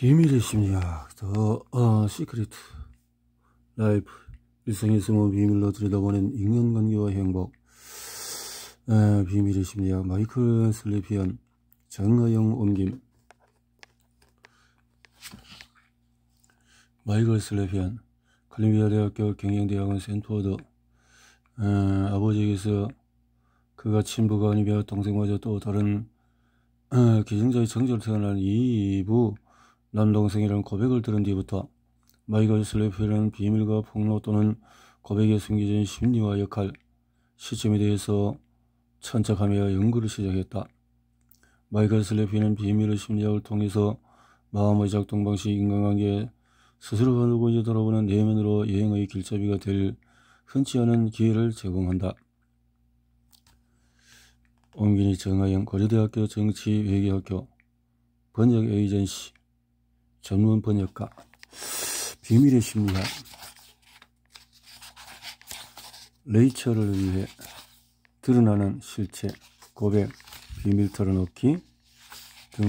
비밀의 심리학 더 어, 시크릿 라이프 일상의 숨은 비밀로 들여다보는 인간관계와 행복 에, 비밀의 심리학 마이클 슬리피언 장가영 옮김 마이클 슬리피언 칼리비아 대학교 경영대학원 센터워드 아버지에게서 그가 친부가 아니며 동생마저 또 다른 어, 기증자의 정절 태어난 이부 난동생이란 고백을 들은 뒤부터 마이클 슬래피는 비밀과 폭로 또는 고백에 숨겨진 심리와 역할, 시점에 대해서 천착하며 연구를 시작했다. 마이클 슬래피는 비밀의 심리학을 통해서 마음의 작동 방식, 인간관계, 스스로 바라보지 돌아보는 내면으로 여행의 길잡이가 될 흔치 않은 기회를 제공한다. 옹균이 정하영 고려대학교 정치외교학교 번역 에이전시 전문 번역가 비밀의 심리학 레이처를 위해 드러나는 실체 고백 비밀 털어놓기 등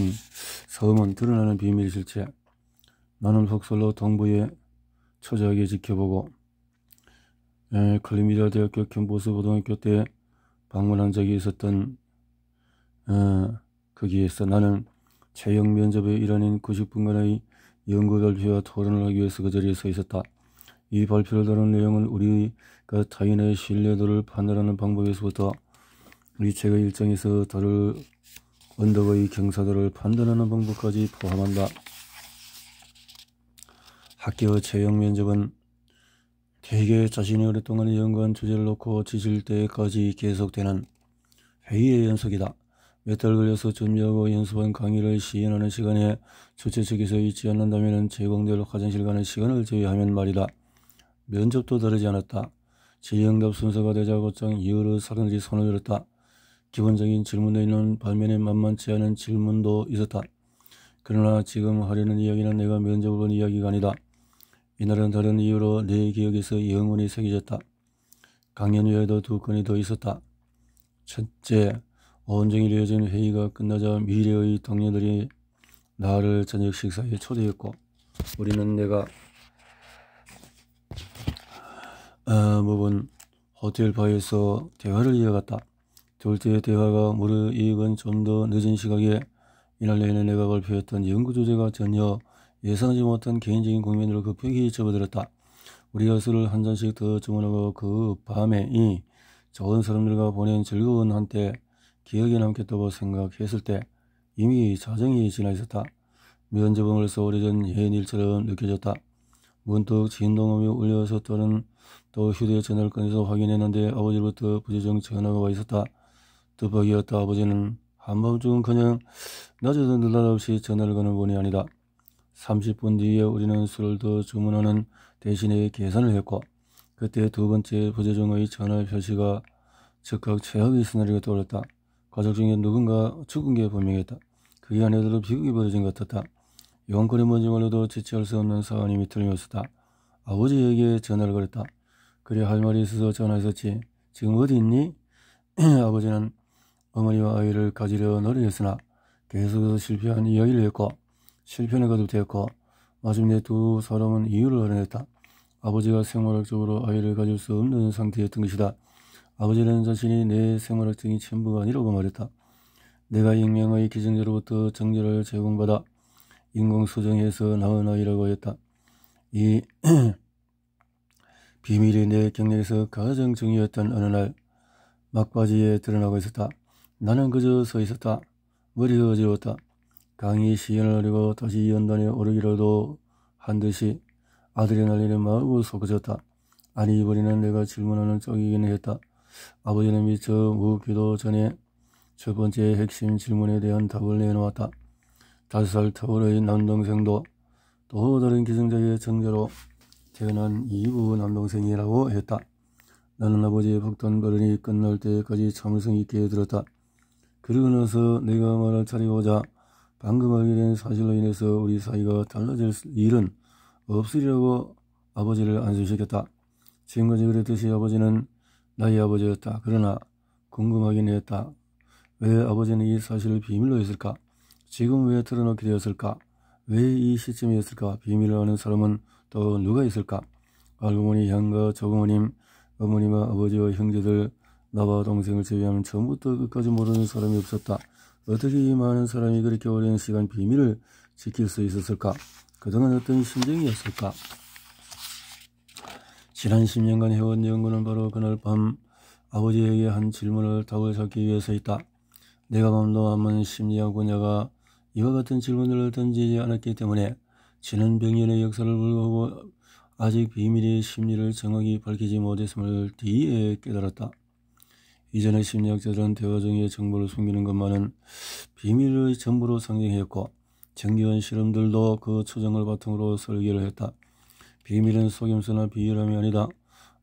서음은 드러나는 비밀 실체 나눔 속설로 동부에 처절하게 지켜보고 예, 클리미디아 대학교 캠퍼스 고등학교 때 방문한 적이 있었던 에, 어, 거기에서 나는 채용 면접의 일환인 90분간의 연구 발표와 토론을 하기 위해서 그 자리에 서 있었다. 이 발표를 다룬 내용은 우리가 그 타인의 신뢰도를 판단하는 방법에서부터 우리 책의 일정에서 다룰 언덕의 경사도를 판단하는 방법까지 포함한다. 학교 채용 면접은 대개 자신이 오랫동안 연구한 주제를 놓고 지질 때까지 계속되는 회의의 연속이다. 몇달 걸려서 준비하고 연습한 강의를 시인하는 시간에 주최 측에서 있지 않는다면 제공될 화장실 가는 시간을 제외하면 말이다. 면접도 다르지 않았다. 제의응답 순서가 되자 곧장 여러 사람들이 손을 들었다. 기본적인 질문에 있는 반면에 만만치 않은 질문도 있었다. 그러나 지금 하려는 이야기는 내가 면접을 본 이야기가 아니다. 이날은 다른 이유로 내 기억에서 영혼이 새겨졌다. 강연 외에도 두 건이 더 있었다. 첫째, 온종일 이어진 회의가 끝나자 미래의 동료들이 나를 저녁 식사에 초대했고 우리는 내가 아, 어, 묵은 호텔 바에서 대화를 이어갔다. 둘째 대화가 무르 이익은 좀 더 늦은 시각에 이날 내내 내가 발표했던 연구 주제가 전혀 예상하지 못한 개인적인 국면으로 급격히 접어들었다. 우리가 술을 한 잔씩 더 주문하고 그 밤에 이 좋은 사람들과 보낸 즐거운 한때 기억에 남겠다고 생각했을 때 이미 자정이 지나 있었다. 면접음을 서오래전 예인일처럼 느껴졌다. 문득 진동음이 울려서 또는 또 휴대전화를 꺼내서 확인했는데 아버지로부터 부재중 전화가 와 있었다. 뜻밖이었다. 아버지는 한밤중은 그냥 낮에도 늘닷없이 전화를 거는 분이 아니다. 30분 뒤에 우리는 술을 더 주문하는 대신에 계산을 했고 그때 두 번째 부재중의 전화 표시가 즉각 최악의 시나리오가 떠올랐다. 가족 중에 누군가 죽은 게 분명했다. 그게 아내들라 비극이 벌어진 것 같았다. 영건이 뭔지 몰라도 지체할 수 없는 사안이 밑을 이었다. 아버지에게 전화를 걸었다. 그래 할 말이 있어서 전화했었지. 지금 어디 있니? 아버지는 어머니와 아이를 가지려 노력했으나 계속해서 실패한 이야기를 했고 실패는 거듭되었고 마침내 두 사람은 이유를 알아냈다. 아버지가 생물학적으로 아이를 가질 수 없는 상태였던 것이다. 아버지는 자신이 내생활학생이전부가 아니라고 말했다. 내가 익명의 기증자로부터 정제를 제공받아 인공수정해서 낳은 아이라고 했다. 이 비밀이 내 경력에서 가장 중요했던 어느 날 막바지에 드러나고 있었다. 나는 그저 서 있었다. 머리가 어지러웠다. 강이 시연을 하려고 다시 연단에 오르기라도 한 듯이 아들레날리는마음으로 솟구쳤다. 아니 이번에는 내가 질문하는 쪽이긴 했다. 아버지는 미처 무기도 전에 첫 번째 핵심 질문에 대한 답을 내놓았다. 다섯 살 터울의 남동생도 또 다른 기승자의 정제로 태어난 이부 남동생이라고 했다. 나는 아버지의 폭탄 발언이 끝날 때까지 참을성 있게 들었다. 그러고 나서 내가 말을차리고자 방금 알게 된 사실로 인해서 우리 사이가 달라질 일은 없으리라고 아버지를 안심시켰다. 지금까지 그랬듯이 아버지는 나의 아버지였다. 그러나 궁금하긴 했다. 왜 아버지는 이 사실을 비밀로 했을까? 지금 왜틀어놓게 되었을까? 왜 이 시점이었을까? 비밀을 아는 사람은 또 누가 있을까? 할머니 형과 조부모님, 어머니와 아버지와 형제들, 나와 동생을 제외하면 처음부터 끝까지 모르는 사람이 없었다. 어떻게 이 많은 사람이 그렇게 오랜 시간 비밀을 지킬 수 있었을까? 그동안 어떤 심정이었을까? 지난 10년간 해온 연구는 바로 그날 밤 아버지에게 한 질문을 답을 찾기 위해서 였다 내가 몸담은 심리학 분야가 이와 같은 질문을 던지지 않았기 때문에 지난 100년의 역사를 불구하고 아직 비밀의 심리를 정확히 밝히지 못했음을 뒤에 깨달았다. 이전의 심리학자들은 대화 중에 정보를 숨기는 것만은 비밀의 전부로 상정했고 정교한 실험들도 그 초정을 바탕으로 설계를 했다. 비밀은 속임수나 비유함이 아니다.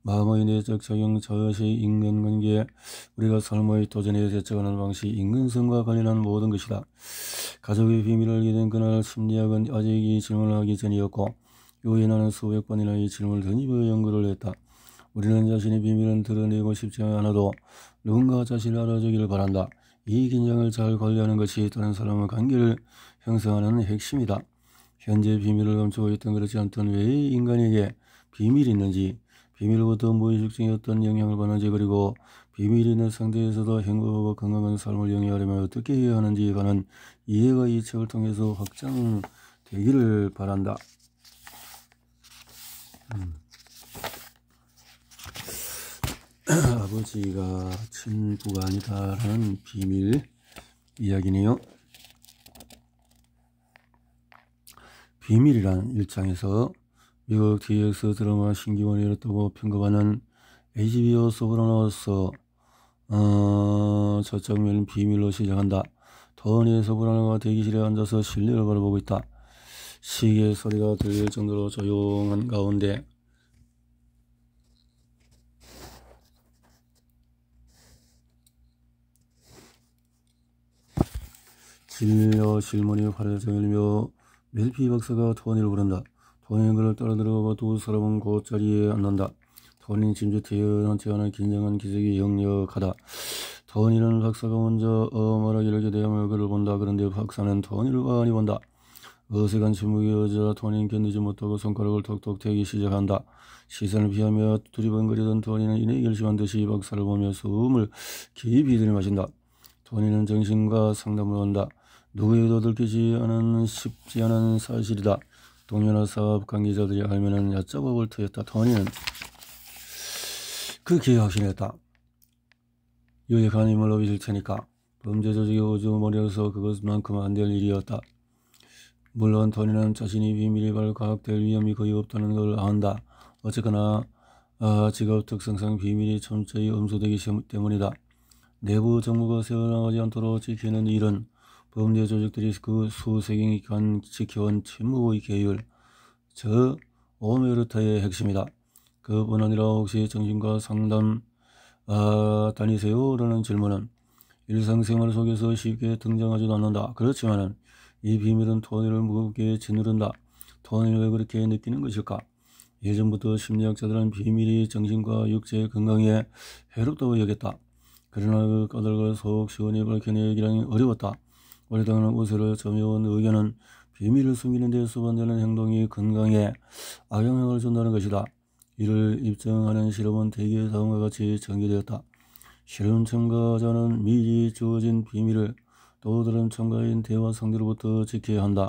마음의 내적 적용 저것이 인간관계에 우리가 삶의 도전에 대처하는 방식, 인근성과 관련한 모든 것이다. 가족의 비밀을 알게 된 그날 심리학은 아직 이 질문을 하기 전이었고 요에 나는 수백 번이나 이 질문을 던입어 연구를 했다. 우리는 자신의 비밀은 드러내고 싶지 않아도 누군가 자신을 알아주기를 바란다. 이 긴장을 잘 관리하는 것이 다른 사람의 관계를 형성하는 핵심이다. 현재 비밀을 감추고 있던 그렇지 않던 왜 인간에게 비밀이 있는지 비밀로부터 무의식중에 어떤 영향을 받는지 그리고 비밀이 있는 상태에서도 행복하고 건강한 삶을 영위하려면 어떻게 해야 하는지에 관한 이해가 이 책을 통해서 확장되기를 바란다. 음. 아버지가 친구가 아니다라는 비밀 이야기네요. 비밀이란 일장에서 미국 DX 드라마 신기원이 를렇고 평가받는 HBO 소브라노로서 어, 저 장면은 비밀로 시작한다. 더니 소브라노가 대기실에 앉아서 실내를 바라보고 있다. 시계 소리가 들릴 정도로 조용한 가운데 진려 질문이 화려해서 열며 밀피 박사가 토니를 부른다. 토니는 그를 따라들어가 봐도 사람은 곧 자리에 앉는다. 토니는 진주 태연한테 하는 긴장한 기색이 역력하다. 토니는 박사가 먼저 어 말하기 이렇게 대하며 그를 본다. 그런데 박사는 토니를 많이 본다. 어색한 침묵이 여자 토니는 견디지 못하고 손가락을 톡톡 대기 시작한다. 시선을 피하며 두리번거리던 토니는 이내 결심한 듯이 박사를 보며 숨을 깊이 들이마신다. 토니는 정신과 상담을 한다. 누구에게도 들키지 않은 쉽지 않은 사실이다. 동료나 사업 관계자들이 알면은 얕잡아볼 터였다. 더니는 그 기회 확신했다. 유의 한임물 어기질 테니까 범죄 조직의 우주머리여서 그것만큼 안 될 일이었다. 물론 토니는 자신이 비밀이 발각될 위험이 거의 없다는 걸 안다. 어쨌거나 아, 직업 특성상 비밀이 천천히 음소되기 때문이다. 내부 정보가 새어나가지 않도록 지키는 일은 범죄 조직들이 그수세경기관 지켜온 침묵의 계율, 저 오메르타의 핵심이다. 그뿐 아니라 혹시 정신과 상담 아, 다니세요? 라는 질문은 일상생활 속에서 쉽게 등장하지도 않는다. 그렇지만 이 비밀은 토니를 무겁게 짓누른다. 토니를 왜 그렇게 느끼는 것일까? 예전부터 심리학자들은 비밀이 정신과 육체의 건강에 해롭다고 여겼다. 그러나 그 까닭을 속 시원히 밝혀내기란 어려웠다. 오리당하는 우세를 점여온 의견은 비밀을 숨기는 데 수반되는 행동이 건강에 악영향을 준다는 것이다. 이를 입증하는 실험은 대개 다음과 같이 전개되었다. 실험 참가자는 미리 주어진 비밀을 또 다른 참가인 대화 상대로부터 지켜야 한다.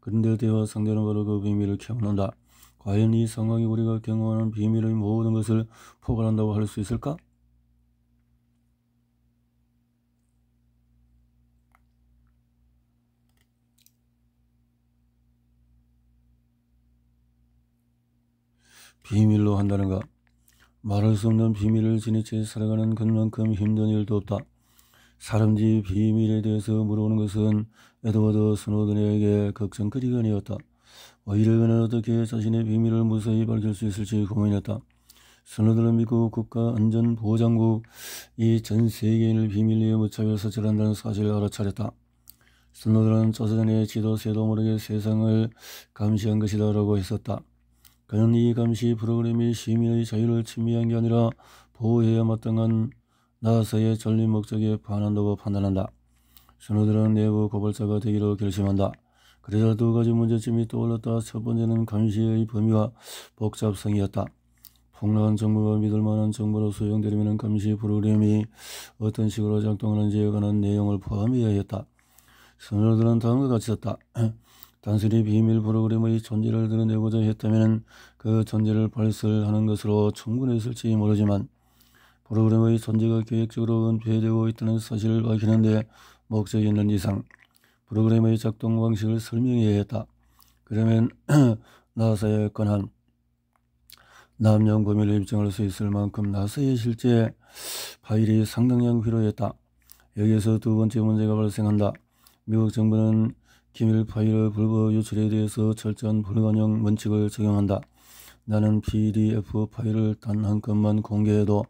그런데 대화 상대는 바로 그 비밀을 캐묻는다. 과연 이 상황이 우리가 경험하는 비밀의 모든 것을 포괄한다고 할 수 있을까? 비밀로 한다는가? 말할 수 없는 비밀을 지닌 채 살아가는 것만큼 힘든 일도 없다. 사람들이 비밀에 대해서 물어보는 것은 에드워드 스노든에게 걱정거리가 아니었다. 그 오히려 그는 어떻게 자신의 비밀을 무사히 밝힐 수 있을지 고민했다. 스노든은 미국 국가안전보장국 이전 세계인을 비밀리에 무차별 사찰한다는 사실을 알아차렸다. 스노든은 자신의 지도 세도 모르게 세상을 감시한 것이다라고 했었다. 그는 이 감시 프로그램이 시민의 자유를 침해한 게 아니라 보호해야 마땅한 나사의 전립 목적에 반한다고 판단한다. 신호들은 내부 고발자가 되기로 결심한다. 그래서 두 가지 문제점이 떠올랐다. 첫 번째는 감시의 범위와 복잡성이었다. 폭로한 정보가 믿을 만한 정보로 수용되려면 감시 프로그램이 어떤 식으로 작동하는지에 관한 내용을 포함해야 했다. 선호들은 다음과 같이 썼다. 단순히 비밀 프로그램의 존재를 드러내고자 했다면 그 존재를 발설하는 것으로 충분했을지 모르지만 프로그램의 존재가 계획적으로 은폐되고 있다는 사실을 밝히는데 목적이 있는 이상 프로그램의 작동 방식을 설명해야 했다. 그러면 나사의 권한 남녀 고민을 입증할 수 있을 만큼 나사의 실제 파일이 상당량 필요했다. 여기에서 두 번째 문제가 발생한다. 미국 정부는 기밀 파일 불법 유출에 대해서 철저한 불가용 원칙을 적용한다. 나는 PDF 파일을 단 한 건만 공개해도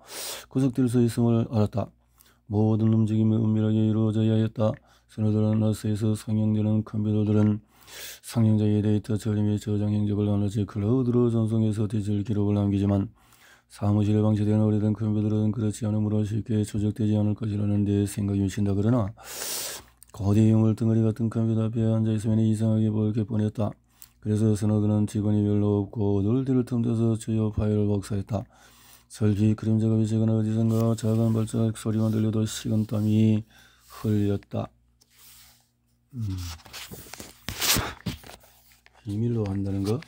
구속될 수 있음을 알았다. 모든 움직임이 은밀하게 이루어져야 했다. 선호들은 러스에서 상영되는 컴퓨터들은 상영자의 데이터 처리 및 저장 행적을 나눠지 클라우드로 전송해서 디지털 기록을 남기지만 사무실에 방치된 오래된 컴퓨터들은 그렇지 않으므로 쉽게 조작되지 않을 것이라는 데 생각이 유신다. 그러나 거대용을 덩어리 같은 컴퓨터 앞에 앉아있으면 이상하게 보일 뻔했다. 그래서 스노드는 직원이 별로 없고 놀들을 틈대서 주요 파일을 복사했다. 설비 그림자가 미치거나 어디선가 작은 발자국 소리만 들려도 식은땀이 흘렸다. 음. 비밀로 한다는 거?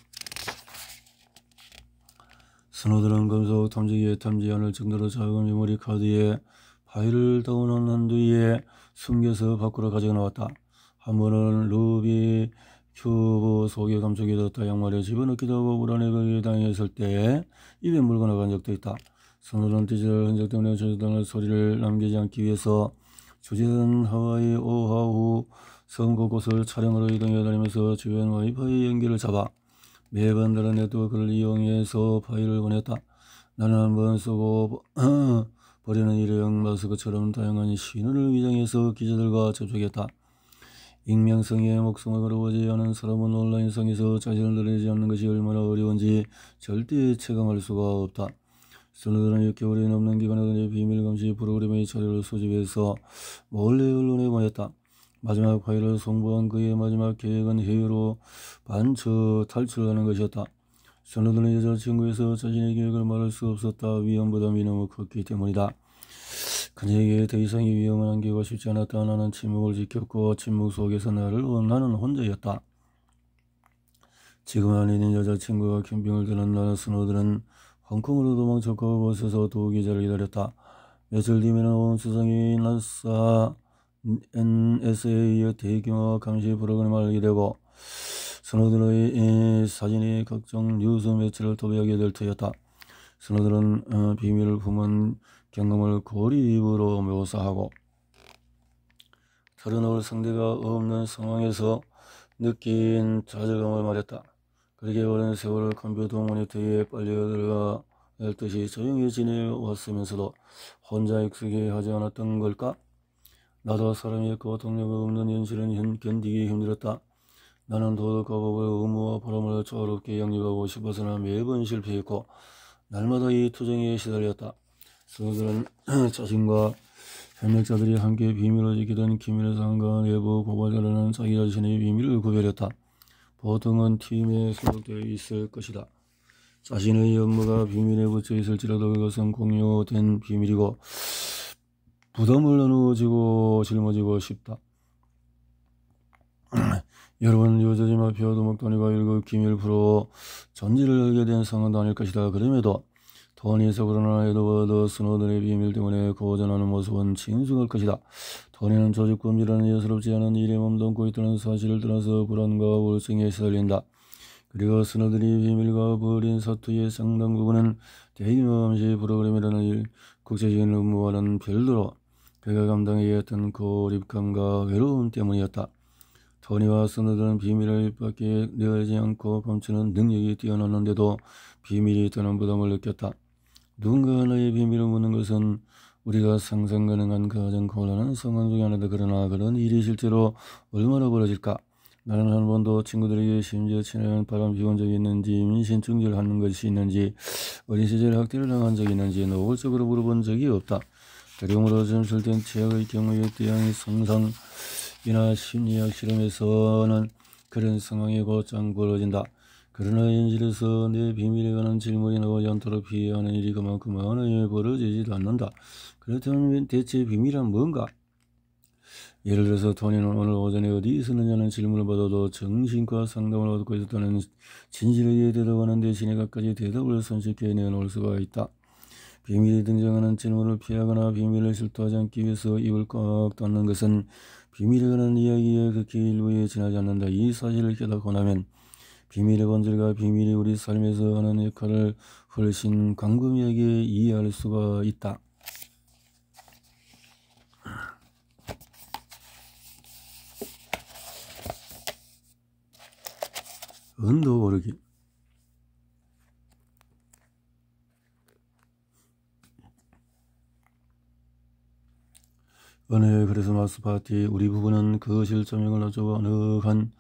스노드는 금속 탐지기에 탐지 않을 정도로 작은 메모리 카드에 파일을 다운한 뒤에 숨겨서 밖으로 가져 나왔다. 한 번은 루비 큐브 속에 감촉이 들었다. 양말에 집어넣기도 하고 불안에 거기에 당했을 때 입에 물고 나간 적도 있다. 서늘한 뒤질 흔적 때문에 저지당 소리를 남기지 않기 위해서 주재는 하와이 오하우 섬 곳곳을 촬영으로 이동해 다니면서 주변 와이파이 연결을 잡아 매번 다른 네트워크를 이용해서 파일을 보냈다. 나는 한 번 쓰고 어, 버리는 일회 마스크처럼 다양한 신원을 위장해서 기자들과 접촉했다. 익명성에 목숨을 걸어보지 않은 사람은 온라인상에서 자신을 드러내지 않는 것이 얼마나 어려운지 절대 체감할 수가 없다. 선우들은 6개월이 넘는 기간에 비밀 감시 프로그램의 자료를 소집해서 몰래 언론에 보냈다. 마지막 파일을 송부한 그의 마지막 계획은 해외로 반처 탈출하는 것이었다. 선로들은 여자친구에서 자신의 계획을 말할 수 없었다. 위험 부담이 너무 컸기 때문이다. 그녀에게 더 이상의 위험을 안기고 싶지 않았다. 나는 침묵을 지켰고 침묵 속에서 나를 원하는 혼자였다. 지금 아는 여자친구가 캠핑을 떠난 나는 스노들은 홍콩으로 도망쳤고 버스에서 도기자를 기다렸다. 며칠 뒤면 온 세상이 나사 NSA의 대규모 감시 프로그램을 알게 되고 선호들의 이 사진이 각종 뉴스 매체를 도배하게 될 터였다. 선호들은 어, 비밀을 품은 경험을 고립으로 묘사하고 털어놓을 상대가 없는 상황에서 느낀 좌절감을 말했다. 그렇게 오랜 세월을 컴퓨터 모니터에 빨려들어가 듯이 조용히 지내왔으면서도 혼자 익숙해 하지 않았던 걸까? 나도 사람의 이고통가 없는 현실은 견디기 힘들었다. 나는 도덕과법의 의무와 바람을 조롭게 영립하고 싶어서는 매번 실패했고 날마다 이 투쟁에 시달렸다. 서들은 자신과 협력자들이 함께 비밀을 지키던 기밀의 상관 외부 고발자라는 자기 자신의 비밀을 구별했다. 보통은 팀에 소속되어 있을 것이다. 자신의 업무가 비밀에 붙여 있을지라도 그것은 공유된 비밀이고 부담을 나누어지고 짊어지고 싶다. 여러분 요저지마 피어도 먹돈이가 일고 기밀부어 전지를 알게 된 상황도 아닐 것이다. 그럼에도 돈이서 그러나 에드워드 스노든의 비밀 때문에 고전하는 모습은 진숙할 것이다. 돈에는 조직금죄라는 예스럽지 않은 일에 몸담고 있다는 사실을 따라서 불안과 울증에 시달린다. 그리고 스노들이 비밀과 벌인 사투의 상당 부분은 대기모 암시 프로그램이라는 일, 국제적인 업무와는 별도로 그가 감당해야 했던 고립감과 외로움 때문이었다. 선니와 선우들은 비밀을 밖에 내어지 않고 범치는 능력이 뛰어났는데도 비밀이 있다는 부담을 느꼈다. 누군가 의 비밀을 묻는 것은 우리가 상상 가능한 가장 곤란한 상황 중 하나다. 그러나 그런 일이 실제로 얼마나 벌어질까? 나는 한 번도 친구들에게 심지어 친한 바람 피운 적이 있는지 민신충질 하는 것이 있는지 어린 시절 학대를 당한 적이 있는지 노골적으로 물어본 적이 없다. 대령으로 점술된 최악의 경우에 대항이 상 이나 심리학 실험에서는 그런 상황이 곧장 벌어진다. 그러나 현실에서 내 비밀에 관한 질문이 나와 연토로 피해하는 일이 그만큼 하나에 벌어지지도 않는다. 그렇다면 대체 비밀은 뭔가? 예를 들어서 토니는 오늘 오전에 어디 있었느냐는 질문을 받아도 정신과 상담을 얻고 있었다는 진실하게 대답하는 대신에 갖까지 대답을 손쉽게 내놓을 수가 있다. 비밀이 등장하는 질문을 피하거나 비밀을 실토하지 않기 위해서 입을 꽉 닫는 것은 비밀이라는 이야기에 극히 일부에 지나지 않는다. 이 사실을 깨닫고 나면 비밀의 본질과 비밀이 우리 삶에서 하는 역할을 훨씬 광범위하게 이해할 수가 있다. 언더 오르기 오늘 크리스마스 파티 우리 부부는 그 실점액을 낮춰 어느한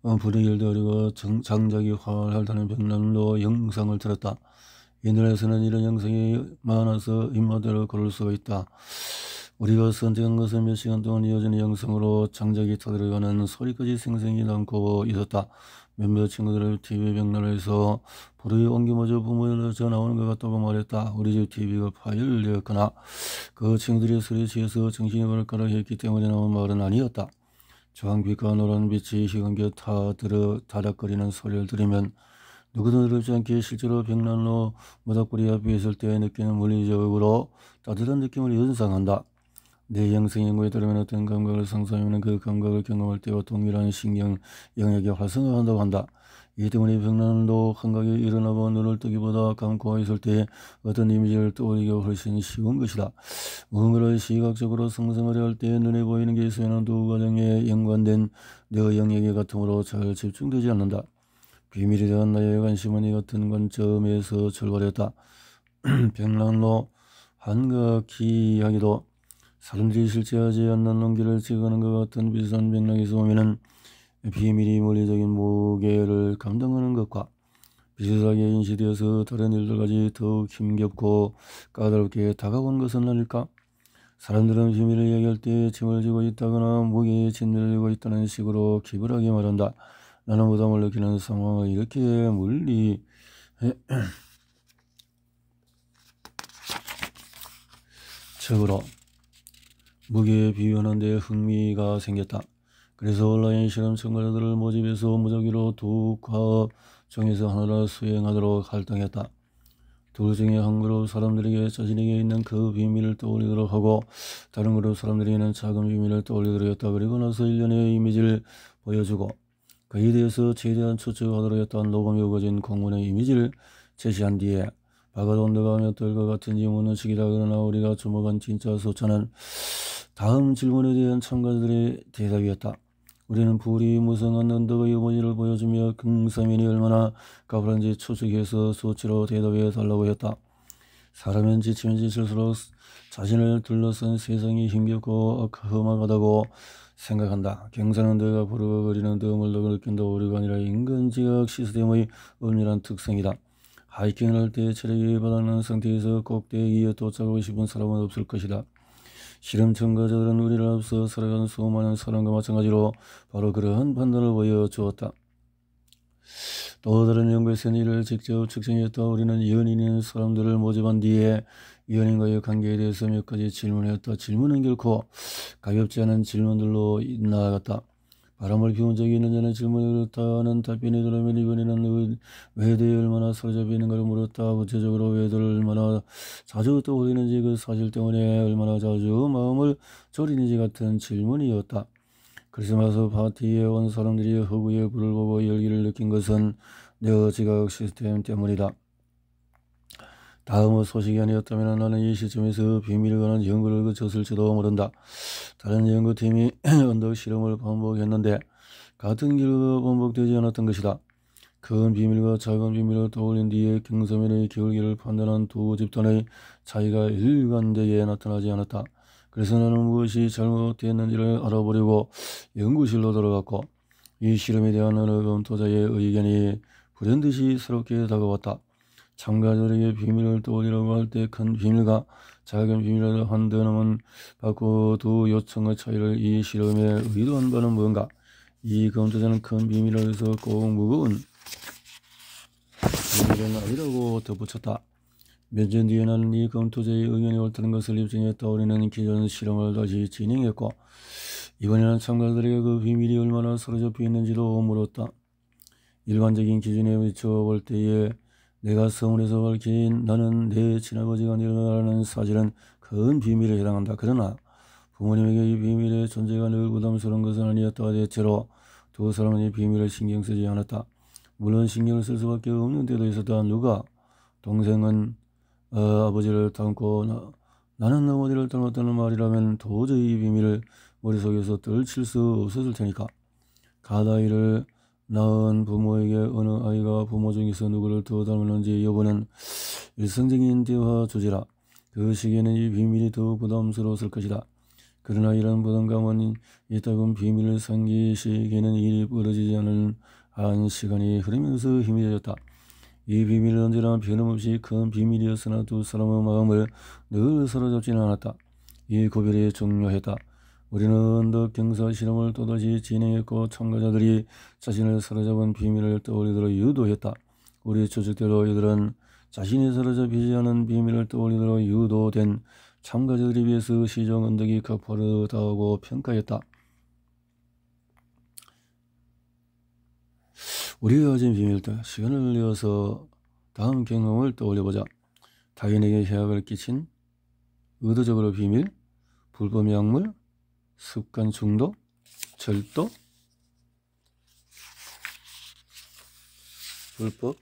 어, 분위기를 어리고 장작이 활활다는 벽난로 영상을 들었다 인터넷에는 서 이런 영상이 많아서 입마대로 걸을 수가 있다. 우리가 선택한 것은 몇 시간 동안 이어지는 영상으로 장작이 타들어가는 소리까지 생생히 남고 있었다. 몇몇 친구들의 TV 백날에서 불의 옮김어져 부모를 전화오는 것 같다고 말했다. 우리 집 TV가 파열되었거나 그 친구들이 소리에 취해서 정신이 버릴 거라 했기 때문에 나온 말은 아니었다. 저항빛과 노란 빛이 희간게 타들어 다닥거리는 소리를 들으면 누구도 두렵지 않게 실제로 백난로 모닥불이 앞에 있을 때 느끼는 물리적으로 따뜻한 느낌을 연상한다. 내영생의 무에 따르면 어떤 감각을 상상하면 그 감각을 경험할 때와 동일한 신경 영역에 활성화 한다고 한다. 이 때문에 병란도한각게 일어나고 눈을 뜨기보다 감고 있을 때 어떤 이미지를 떠올리기가 훨씬 쉬운 것이다. 무언가를 시각적으로 상상을 할때 눈에 보이는 게 있으면 두 과정에 연관된 내 영역에 같으므로 잘 집중되지 않는다. 비밀에 대한 나의 관심은 이 같은 관점에서 출발했다. 병란로 한가기하기도 사람들이 실제하지 않는 농기를찍어가는것 같은 비슷한 맥락에서 보면은 비밀이 물리적인 무게를 감당하는 것과 비슷하게 인식되어서 다른 일들까지 더욱 힘겹고 까다롭게 다가온 것은 아닐까? 사람들은 비밀을 얘기할 때 짐을 지고 있다거나 무게에 짓눌리고 있다는 식으로 기별하게 말한다. 나는 부담을 느끼는 상황을 이렇게 물리 적으로 무게에 비유하는 데 흥미가 생겼다. 그래서 온라인 실험 참가자들을 모집해서 무작위로 두 과업 중에서 하나를 수행하도록 할당했다. 둘 중에 한 그룹 사람들에게 자신에게 있는 그 비밀을 떠올리도록 하고 다른 그룹 사람들에게는 작은 비밀을 떠올리도록 했다. 그리고 나서 일련의 이미지를 보여주고 그에 대해서 최대한 추측하도록 했던 로범이 우거진 공문의 이미지를 제시한 뒤에 바가돈드가 몇 돌과 같은 지문은 식이라 그러나 우리가 주목한 진짜 소차는 다음 질문에 대한 참가들의 대답이었다. 우리는 불이 무성한 언덕의 어머니를 보여주며 금사면이 얼마나 까불한지 추측해서 소치로 대답해 달라고 했다. 사람은 지치면 지칠수록 자신을 둘러싼 세상이 힘겹고 험악하다고 생각한다. 경사는 내가 부르거리는 드물덕을 낀다 오류가 아니라 인근 지각 시스템의 은밀한 특성이다. 하이킹을 할 때 체력이 바닥난 상태에서 꼭대기에 도착하고 싶은 사람은 없을 것이다. 실험 참가자들은 우리를 앞서 살아가는 수많은 사람과 마찬가지로 바로 그러한 판단을 보여주었다. 또 다른 연구에서는 이를 직접 측정했다. 우리는 연인인 사람들을 모집한 뒤에 연인과의 관계에 대해서 몇 가지 질문했다. 질문은 결코 가볍지 않은 질문들로 나아갔다. 바람을 피운 적이 있는 자는 질문을 그렇다는 답변이 들으면 이번에는 외대에 얼마나 사로잡혀 있는걸 물었다. 구체적으로 외도를 얼마나 자주 떠올리는지 그 사실 때문에 얼마나 자주 마음을 졸이는지 같은 질문이었다. 크리스마스 파티에 온 사람들이 허구의 불을 보고 열기를 느낀 것은 내 지각 시스템 때문이다. 다음의 소식이 아니었다면 나는 이 시점에서 비밀을 거는 연구를 거쳤을지도 모른다. 다른 연구팀이 언덕 실험을 반복했는데 같은 길로 반복되지 않았던 것이다. 큰 비밀과 작은 비밀을 떠올린 뒤에 경서면의 결계를 판단한 두 집단의 차이가 일관되게 나타나지 않았다. 그래서 나는 무엇이 잘못됐는지를 알아보려고 연구실로 들어갔고 이 실험에 대한 어느 검토자의 의견이 불현듯이 새롭게 다가왔다. 참가자에게 비밀을 떠오리라고 할 때 큰 비밀과 작은 비밀을 한 대놈은 받고 두 요청의 차이를 이 실험에 의도한 바는 뭔가 이 검사자는 큰 비밀을 해서 꼭 무거운 비밀은 아니라고 덧붙였다. 몇년 뒤에 나는 이 검토자의 의견이 옳다는 것을 입증했다. 우리는 기존 실험을 다시 진행했고 이번에는 참가자들에게 그 비밀이 얼마나 사로잡혀 있는지도 물었다. 일반적인 기준에 비춰볼 때에 내가 성원에서 밝힌 나는 내 친아버지가 내려라는 사실은 큰 비밀에 해당한다. 그러나 부모님에게 이 비밀의 존재가 늘 부담스러운 것은 아니었다. 대체로 두 사람은 이 비밀을 신경 쓰지 않았다. 물론 신경을 쓸 수밖에 없는 때도 있었다. 누가 동생은 어, 아버지를 닮고 나, 나는 어머니를 닮았다는 말이라면 도저히 이 비밀을 머릿속에서 떨칠 수 없었을 테니까 가다이를 낳은 부모에게 어느 아이가 부모 중에서 누구를 더 닮았는지 여부는 일상적인 대화 주제라. 그 시기에는 이 비밀이 더욱 부담스러웠을 것이다. 그러나 이런 부담감은 이따금 비밀을 상기시기에는 일이 벌어지지 않은한 시간이 흐르면서 희미해졌다. 이 비밀은 언제나 변함없이 큰 비밀이었으나 두 사람의 마음을 늘 사로잡지는 않았다. 이고별이 중요했다. 우리는 더경사 실험을 또다시 진행했고 참가자들이 자신을 사로잡은 비밀을 떠올리도록 유도했다. 우리 조직대로 이들은 자신이 사로잡히지 않은 비밀을 떠올리도록 유도된 참가자들에 비해서 시정 언덕이 가파르다고 평가했다. 우리가 가진 비밀들 시간을 내어서 다음 경험을 떠올려보자. 타인에게 해악을 끼친 의도적으로 비밀, 불법 약물, 습관 중독, 절도, 불법,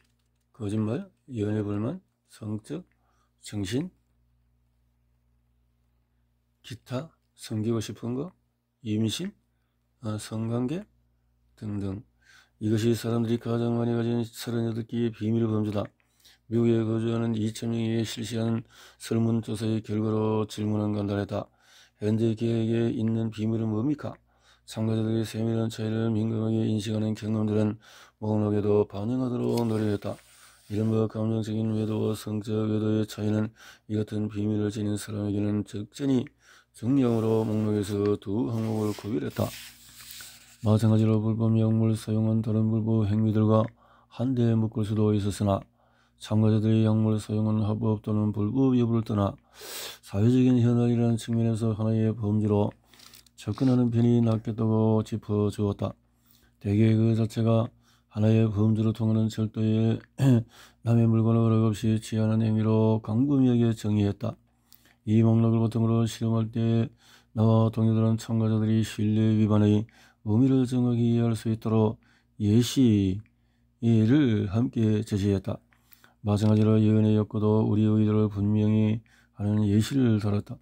거짓말, 연애 불만, 성적, 정신, 기타, 섬기고 싶은 거, 임신, 어, 성관계 등등 이것이 사람들이 가장 많이 가진 38개의 비밀 범죄다. 미국에 거주하는 2,000명이 실시한 설문조사의 결과로 질문한 건단했다 현재 계획에 있는 비밀은 뭡니까? 참가자들의 세밀한 차이를 민감하게 인식하는 경험들은 목록에도 반영하도록 노력했다. 이른바 감정적인 외도와 성적 외도의 차이는 이 같은 비밀을 지닌 사람에게는 적잖이 정명으로 목록에서 두 항목을 구별했다. 마찬가지로 불법 약물을 사용한 다른 불법 행위들과 한대 묶을 수도 있었으나 참가자들이 약물 사용은 합법 또는 불법 여부를 떠나 사회적인 현안이라는 측면에서 하나의 범죄로 접근하는 편이 낫겠다고 짚어주었다. 대개 그 자체가 하나의 범죄로 통하는 철도에 남의 물건을 허락없이 취하는 행위로 강금하게 정의했다. 이목록을 바탕으로 실험할 때 나와 동료들은 참가자들이 신뢰 위반의 의미를 정확히 이해할 수 있도록 예시를 함께 제시했다. 마찬가지로 예언의 역고도 우리 의도를 분명히 하는 예시를 달았다.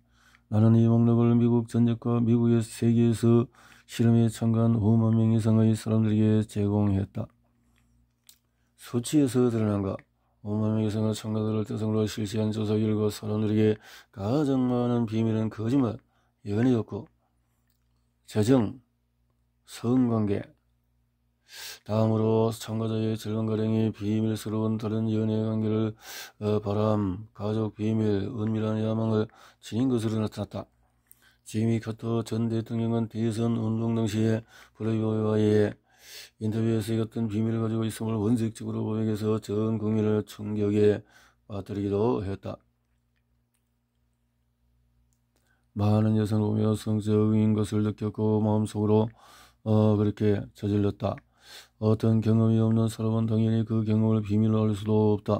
나는 이 목록을 미국 전역과 미국의 세계에서 실험에 참가한 5만 명 이상의 사람들에게 제공했다. 수치에서 드러난가 5만 명 이상의 참가들을 대상으로 실시한 조사 결과 사람들에게 가장 많은 비밀은 거짓말, 예언이었고, 재정, 성관계, 다음으로 참가자의 질감가령이 비밀스러운 다른 연애 관계를 어, 바람, 가족 비밀, 은밀한 야망을 지닌 것으로 나타났다. 지미 카터 전 대통령은 대선 운동 당시에 브레이브와의 인터뷰에서 이같은 비밀을 가지고 있음을 원색적으로 고백해서 전 국민을 충격에 빠뜨리기도 했다. 많은 여성을 보며 성적인 것을 느꼈고 마음속으로 어, 그렇게 저질렀다. 어떤 경험이 없는 사람은 당연히 그 경험을 비밀로 알 수도 없다.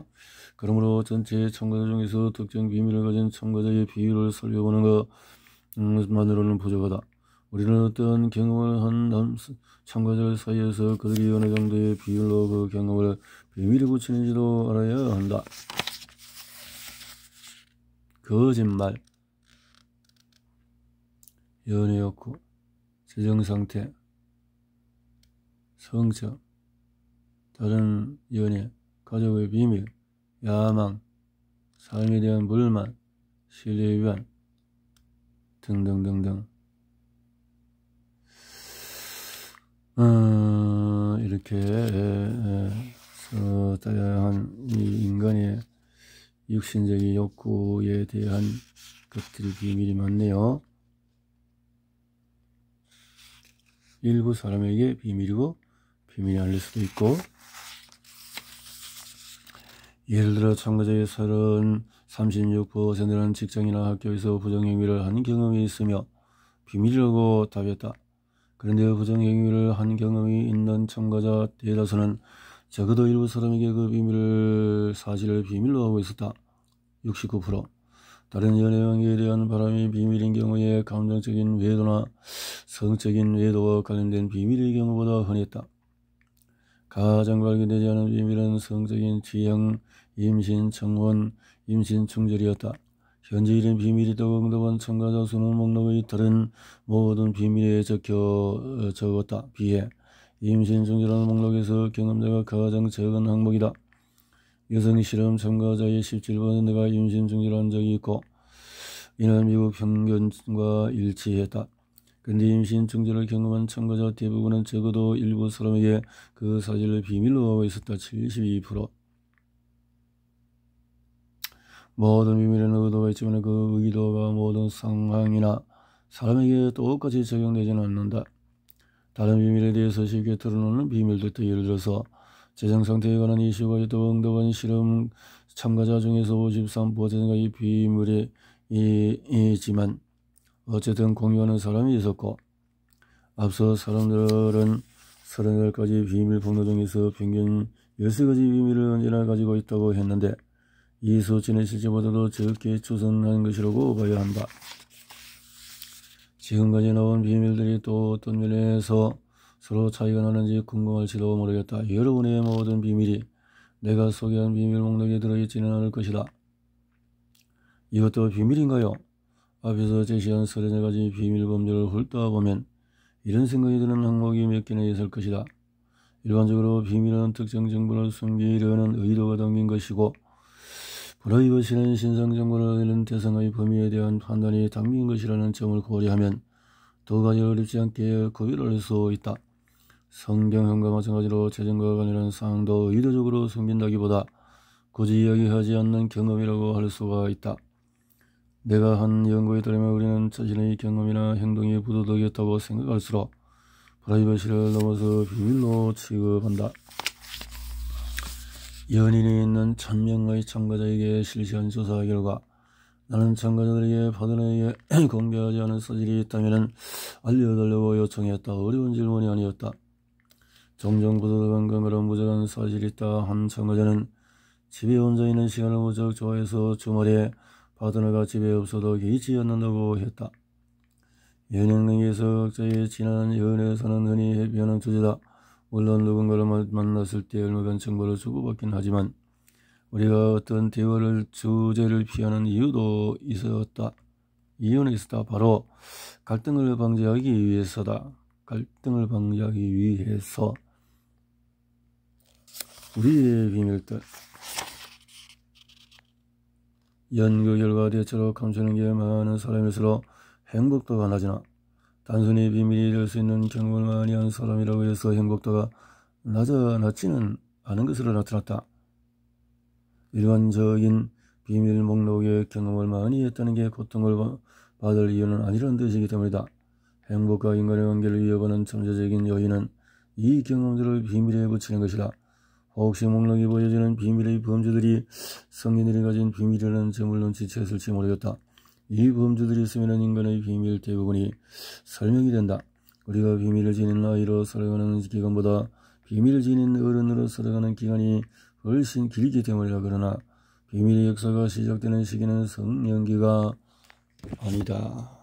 그러므로 전체 참가자 중에서 특정 비밀을 가진 참가자의 비율을 살펴보는 것만으로는 음, 부족하다. 우리는 어떤 경험을 한 참가자들 사이에서 그들이 어느 정도의 비율로 그 경험을 비밀에 붙이는지도 알아야 한다. 거짓말, 연애 욕구, 재정 상태, 성적, 다른 연애, 가족의 비밀, 야망, 삶에 대한 불만, 신뢰 의 위반 등등등등 어, 이렇게 다양한 이 인간의 육신적인 욕구에 대한 것들이 비밀이 많네요. 일부 사람에게 비밀이고 비밀이 알릴 수도 있고 예를 들어 참가자의 30, 36%는 직장이나 학교에서 부정행위를 한 경험이 있으며 비밀이라고 답했다. 그런데 부정행위를 한 경험이 있는 참가자 대다수는 적어도 일부 사람에게 그 비밀을 사실을 비밀로 하고 있었다. 69% 다른 연애관계에 대한 바람이 비밀인 경우에 감정적인 외도나 성적인 외도와 관련된 비밀의 경우보다 흔했다. 가정 발견되지 않은 비밀은 성적인 지형, 임신, 청혼, 임신 충절이었다. 현재이은 비밀이 더욱 더한 참가자 수는 목록의 다른 모든 비밀에 적혀 어, 적었다. 비해 임신 중절한 목록에서 경험자가 가장 적은 항목이다. 여성 실험 참가자의 17%가 임신 중절한 적이 있고 이는 미국 평균과 일치했다. 근데 임신 중절을 경험한 참가자 대부분은 적어도 일부 사람에게 그 사실을 비밀로 하고 있었다. 72%. 모든 비밀은 의도가 있지만 그 의도가 모든 상황이나 사람에게 똑같이 적용되지는 않는다. 다른 비밀에 대해서 쉽게 드러놓는 비밀도 있다. 예를 들어서 재정 상태에 관한 이슈가 있다고 응답한 실험 참가자 중에서 53%가 이 비밀이 이지만 어쨌든 공유하는 사람이 있었고 앞서 사람들은 38가지 비밀 분노 중에서 평균 13가지 비밀을 언제나 가지고 있다고 했는데 이 수치는 실제보다도 적게 조산한 것이라고 봐야 한다. 지금까지 나온 비밀들이 또 어떤 면에서 서로 차이가 나는지 궁금할지도 모르겠다. 여러분의 모든 비밀이 내가 소개한 비밀 목록에 들어있지는 않을 것이다. 이것도 비밀인가요? 앞에서 제시한 서른여 가지 비밀범죄를 훑다보면 이런 생각이 드는 항목이 몇 개나 있을 것이다. 일반적으로 비밀은 특정 정보를 숨기려는 의도가 담긴 것이고 불어이것이는 신상 정보를 내는 대상의 범위에 대한 판단이 담긴 것이라는 점을 고려하면 두 가지 어렵지 않게 구별을 할수 있다. 성경형과 마찬가지로 재정과 관련한 사항도 의도적으로 숨긴다기보다 굳이 이야기하지 않는 경험이라고 할 수가 있다. 내가 한 연구에 따르면 우리는 자신의 경험이나 행동이 부도덕이었다고 생각할수록 프라이버시를 넘어서 비밀로 취급한다. 연인이 있는 천명의 참가자에게 실시한 조사 결과 나는 참가자들에게 파트너에게 공개하지 않은 사실이 있다면 알려달라고 요청했다. 어려운 질문이 아니었다. 종종 부도덕한 근거로 무조건 사실이 있다 한 참가자는 집에 혼자 있는 시간을 무척 좋아해서 주말에 바드너가 집에 없어도 개의치않는다고 했다. 연행능에서 각자의 지난 연애에서는 흔히 해변한 주제다. 물론 누군가를 만났을 때 얼마간 정보를 주고받긴 하지만 우리가 어떤 대화를 주제를 피하는 이유도 있었다. 이유는 있었다. 바로 갈등을 방지하기 위해서다. 갈등을 방지하기 위해서 우리의 비밀들 연구 결과 대체로 감추는 게 많은 사람일수록 행복도가 낮으나 단순히 비밀이 될 수 있는 경험을 많이 한 사람이라고 해서 행복도가 낮아 낮지는 않은 것으로 나타났다. 일반적인 비밀 목록에 경험을 많이 했다는 게 고통을 받을 이유는 아니라는 뜻이기 때문이다. 행복과 인간의 관계를 위협하는 잠재적인 요인은이 경험들을 비밀에 붙이는 것이다. 혹시 목록이 보여지는 비밀의 범주들이 성인들이 가진 비밀이라는 점을 눈치챘을지 모르겠다. 이 범주들이 스며는 인간의 비밀 대부분이 설명이 된다. 우리가 비밀을 지닌 나이로 살아가는 기간보다 비밀을 지닌 어른으로 살아가는 기간이 훨씬 길기 때문이라 그러나 비밀의 역사가 시작되는 시기는 성년기가 아니다.